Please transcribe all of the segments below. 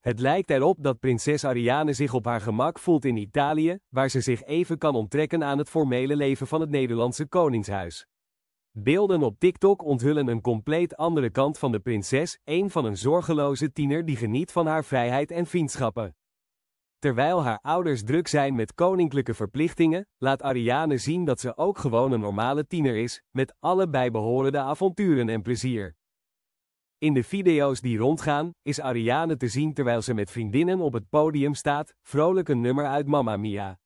Het lijkt erop dat prinses Ariane zich op haar gemak voelt in Italië, waar ze zich even kan onttrekken aan het formele leven van het Nederlandse Koningshuis. Beelden op TikTok onthullen een compleet andere kant van de prinses, een van een zorgeloze tiener die geniet van haar vrijheid en vriendschappen. Terwijl haar ouders druk zijn met koninklijke verplichtingen, laat Ariane zien dat ze ook gewoon een normale tiener is, met alle bijbehorende avonturen en plezier. In de video's die rondgaan, is Ariane te zien terwijl ze met vriendinnen op het podium staat, vrolijk een nummer uit Mamma Mia.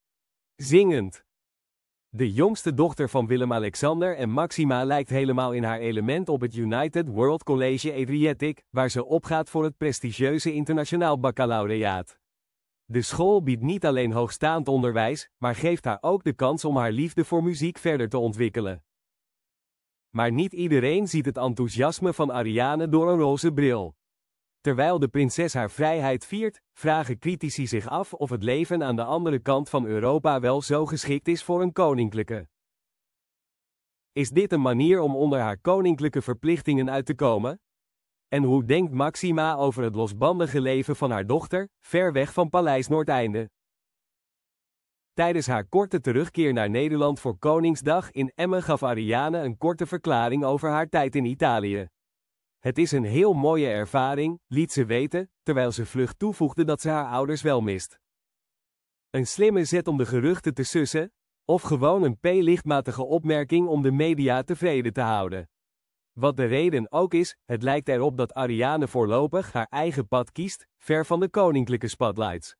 Zingend. De jongste dochter van Willem-Alexander en Maxima lijkt helemaal in haar element op het United World College Adriatic, waar ze opgaat voor het prestigieuze internationaal baccalaureaat. De school biedt niet alleen hoogstaand onderwijs, maar geeft haar ook de kans om haar liefde voor muziek verder te ontwikkelen. Maar niet iedereen ziet het enthousiasme van Ariane door een roze bril. Terwijl de prinses haar vrijheid viert, vragen critici zich af of het leven aan de andere kant van Europa wel zo geschikt is voor een koninklijke. Is dit een manier om onder haar koninklijke verplichtingen uit te komen? En hoe denkt Maxima over het losbandige leven van haar dochter, ver weg van Paleis Noordeinde? Tijdens haar korte terugkeer naar Nederland voor Koningsdag in Emmen gaf Ariane een korte verklaring over haar tijd in Italië. Het is een heel mooie ervaring, liet ze weten, terwijl ze vlug toevoegde dat ze haar ouders wel mist. Een slimme zet om de geruchten te sussen, of gewoon een p-lichtmatige opmerking om de media tevreden te houden. Wat de reden ook is, het lijkt erop dat Ariane voorlopig haar eigen pad kiest, ver van de koninklijke spotlights.